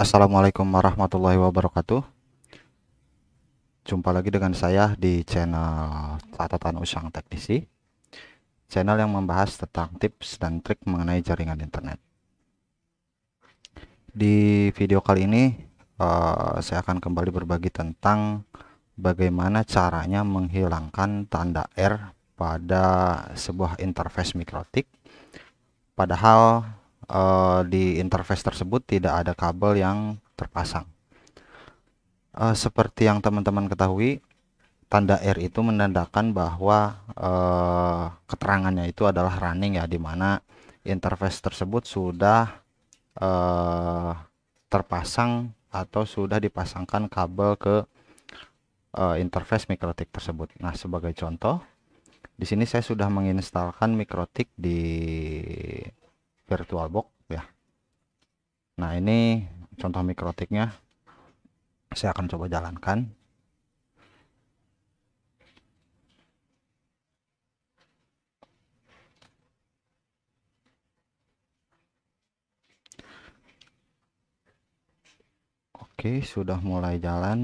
Assalamualaikum warahmatullahi wabarakatuh Jumpa lagi dengan saya di channel catatan usang teknisi Channel yang membahas tentang tips dan trik mengenai jaringan internet Di video kali ini eh, saya akan kembali berbagi tentang Bagaimana caranya menghilangkan tanda R pada sebuah interface mikrotik Padahal uh, di interface tersebut tidak ada kabel yang terpasang. Uh, seperti yang teman-teman ketahui, tanda R itu menandakan bahwa uh, keterangannya itu adalah running ya, di mana interface tersebut sudah uh, terpasang atau sudah dipasangkan kabel ke uh, interface mikrotik tersebut. Nah, sebagai contoh, di sini saya sudah menginstalkan mikrotik di VirtualBox ya nah ini contoh mikrotiknya saya akan coba jalankan Oke, sudah mulai jalan.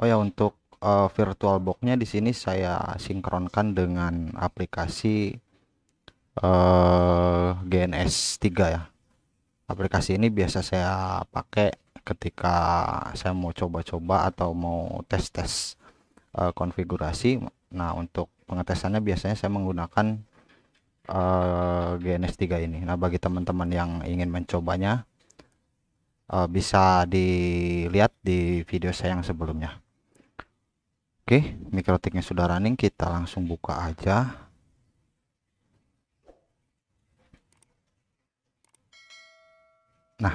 Oh ya untuk uh, virtual nya di sini saya sinkronkan dengan aplikasi uh, eh, GNS 3 ya. Aplikasi ini biasa saya pakai ketika saya mau coba-coba atau mau tes-tes uh, konfigurasi. Nah, untuk pengetesannya biasanya saya menggunakan uh, GNS 3 ini. Nah, bagi teman-teman yang ingin mencobanya bisa dilihat di video saya yang sebelumnya. Oke, mikrotiknya sudah running, kita langsung buka aja. Nah,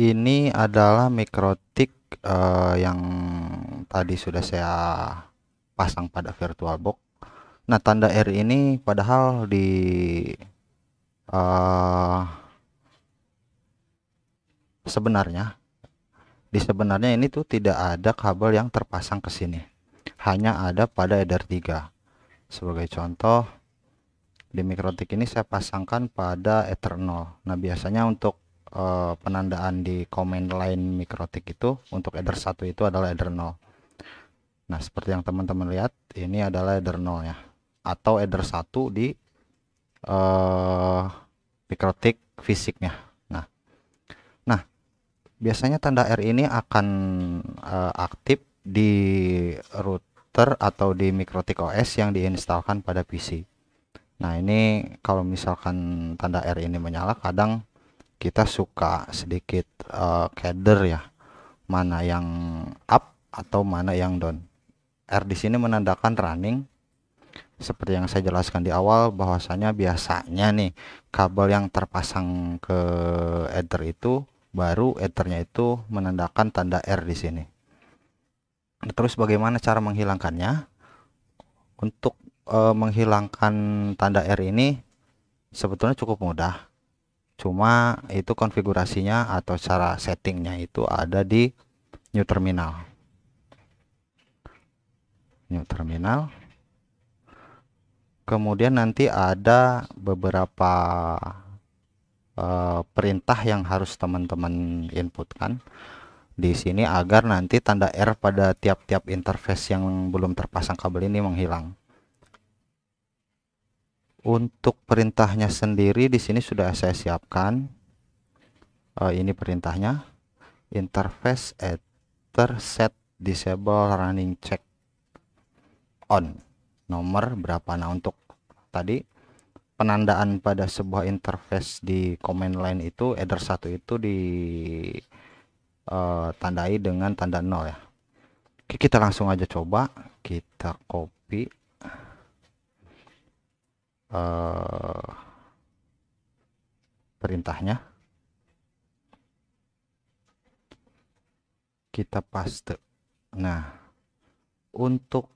ini adalah mikrotik uh, yang tadi sudah saya pasang pada virtual box. Nah, tanda R ini padahal di uh, sebenarnya di sebenarnya ini tuh tidak ada kabel yang terpasang ke sini hanya ada pada Eder 3 sebagai contoh di mikrotik ini saya pasangkan pada ether 0 nah biasanya untuk e, penandaan di command line mikrotik itu untuk Eder 1 itu adalah header 0 nah seperti yang teman-teman lihat ini adalah header 0 ya atau Eder 1 di e, mikrotik fisiknya biasanya tanda R ini akan uh, aktif di router atau di MikroTik OS yang diinstalkan pada PC. Nah, ini kalau misalkan tanda R ini menyala kadang kita suka sedikit uh, keder ya. Mana yang up atau mana yang down. R di sini menandakan running. Seperti yang saya jelaskan di awal bahwasanya biasanya nih kabel yang terpasang ke ether itu baru ethernya itu menandakan tanda R di sini. Terus bagaimana cara menghilangkannya? Untuk e, menghilangkan tanda R ini sebetulnya cukup mudah. Cuma itu konfigurasinya atau cara settingnya itu ada di new terminal. New terminal. Kemudian nanti ada beberapa Eh, perintah yang harus teman-teman inputkan di sini agar nanti tanda R pada tiap-tiap interface yang belum terpasang kabel ini menghilang. Untuk perintahnya sendiri di sini sudah saya siapkan. Uh, ini perintahnya interface ether set disable running check on nomor berapa nah untuk tadi penandaan pada sebuah interface di command line itu header satu itu di uh, tandai dengan tanda nol ya Oke kita langsung aja coba kita copy uh, perintahnya kita paste nah untuk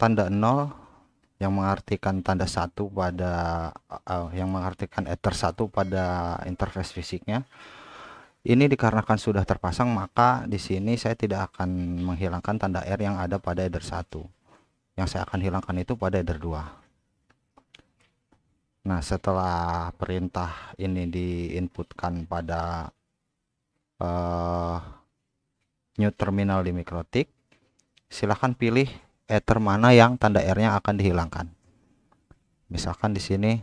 tanda nol yang mengartikan tanda satu pada uh, yang mengartikan ether satu pada interface fisiknya ini dikarenakan sudah terpasang maka di sini saya tidak akan menghilangkan tanda R yang ada pada ether satu yang saya akan hilangkan itu pada ether 2 nah setelah perintah ini diinputkan pada uh, new terminal di mikrotik silahkan pilih ether mana yang tanda R-nya akan dihilangkan. Misalkan di sini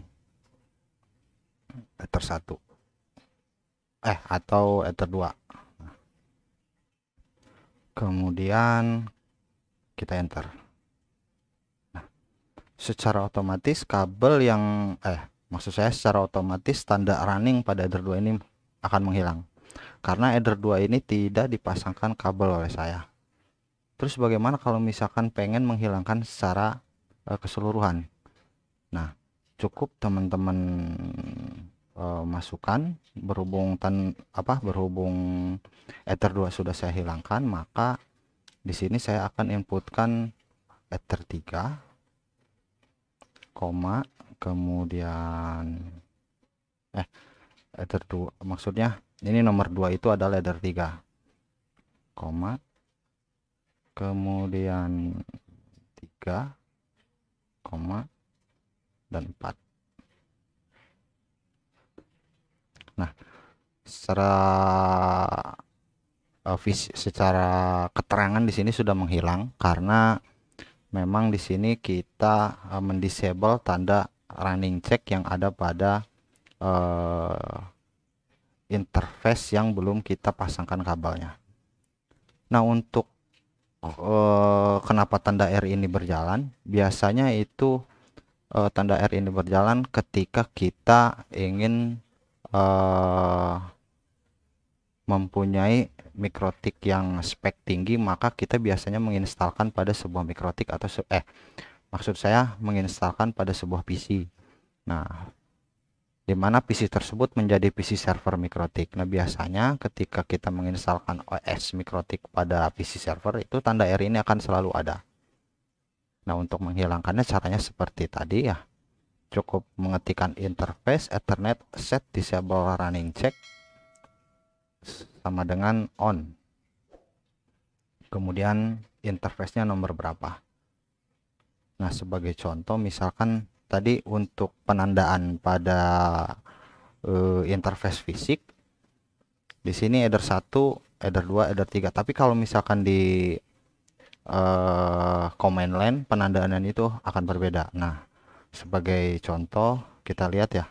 ether 1. Eh, atau ether 2. Kemudian kita enter. Nah, secara otomatis kabel yang eh maksud saya secara otomatis tanda running pada ether 2 ini akan menghilang karena ether 2 ini tidak dipasangkan kabel oleh saya Terus bagaimana kalau misalkan pengen menghilangkan secara uh, keseluruhan? Nah, cukup teman-teman uh, masukkan berhubung tan apa berhubung ether 2 sudah saya hilangkan, maka di sini saya akan inputkan ether 3 koma kemudian eh ether 2 maksudnya ini nomor 2 itu adalah ether 3 koma kemudian 3 koma dan 4 nah secara uh, secara keterangan di sini sudah menghilang karena memang di sini kita eh, mendisable tanda running check yang ada pada uh, interface yang belum kita pasangkan kabelnya nah untuk Eh, kenapa tanda R ini berjalan biasanya itu uh, tanda R ini berjalan ketika kita ingin uh, mempunyai mikrotik yang spek tinggi maka kita biasanya menginstalkan pada sebuah mikrotik atau eh maksud saya menginstalkan pada sebuah PC nah di mana PC tersebut menjadi PC server Mikrotik. Nah, biasanya ketika kita menginstalkan OS Mikrotik pada PC server itu tanda error ini akan selalu ada. Nah, untuk menghilangkannya caranya seperti tadi ya. Cukup mengetikkan interface ethernet set disable running check sama dengan on. Kemudian interface-nya nomor berapa? Nah, sebagai contoh misalkan tadi untuk penandaan pada uh, interface fisik di sini header 1, header 2, header 3. Tapi kalau misalkan di uh, command line penandaan itu akan berbeda. Nah, sebagai contoh kita lihat ya.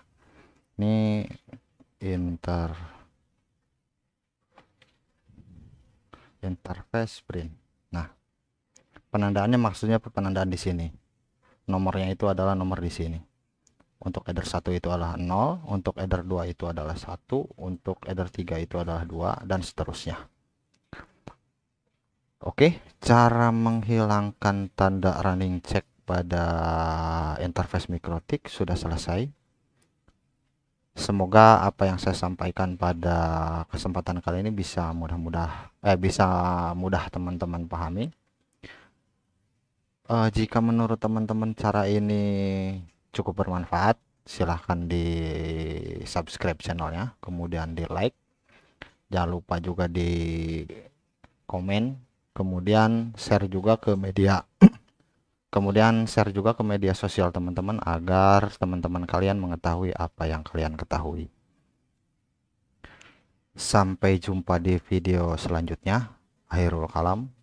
Ini inter interface print. Nah, penandaannya maksudnya penandaan di sini nomornya itu adalah nomor di sini untuk header 1 itu adalah 0 untuk header 2 itu adalah 1 untuk header 3 itu adalah 2 dan seterusnya Oke cara menghilangkan tanda running check pada interface mikrotik sudah selesai semoga apa yang saya sampaikan pada kesempatan kali ini bisa mudah-mudah eh bisa mudah teman-teman pahami uh, jika menurut teman-teman cara ini cukup bermanfaat silahkan di subscribe channelnya kemudian di like jangan lupa juga di komen kemudian share juga ke media kemudian share juga ke media sosial teman-teman agar teman-teman kalian mengetahui apa yang kalian ketahui sampai jumpa di video selanjutnya akhirul kalam